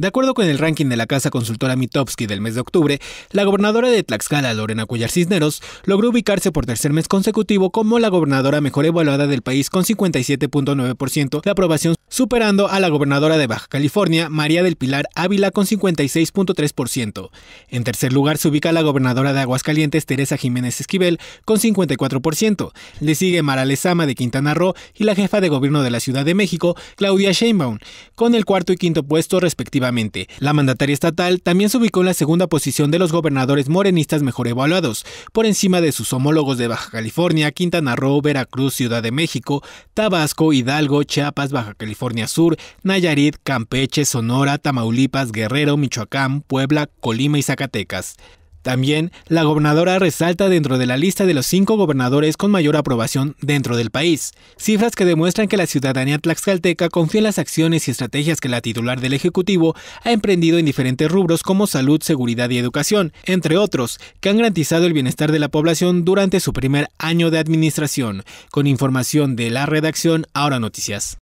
De acuerdo con el ranking de la casa consultora Mitofsky del mes de octubre, la gobernadora de Tlaxcala, Lorena Cuyar Cisneros, logró ubicarse por tercer mes consecutivo como la gobernadora mejor evaluada del país con 57.9% de aprobación, superando a la gobernadora de Baja California, María del Pilar Ávila, con 56.3%. En tercer lugar se ubica la gobernadora de Aguascalientes, Teresa Jiménez Esquivel, con 54%. Le sigue Mara Lezama de Quintana Roo y la jefa de gobierno de la Ciudad de México, Claudia Sheinbaum, con el cuarto y quinto puesto respectivamente la mandataria estatal también se ubicó en la segunda posición de los gobernadores morenistas mejor evaluados, por encima de sus homólogos de Baja California, Quintana Roo, Veracruz, Ciudad de México, Tabasco, Hidalgo, Chiapas, Baja California Sur, Nayarit, Campeche, Sonora, Tamaulipas, Guerrero, Michoacán, Puebla, Colima y Zacatecas. También, la gobernadora resalta dentro de la lista de los cinco gobernadores con mayor aprobación dentro del país, cifras que demuestran que la ciudadanía tlaxcalteca confía en las acciones y estrategias que la titular del Ejecutivo ha emprendido en diferentes rubros como salud, seguridad y educación, entre otros, que han garantizado el bienestar de la población durante su primer año de administración. Con información de la redacción Ahora Noticias.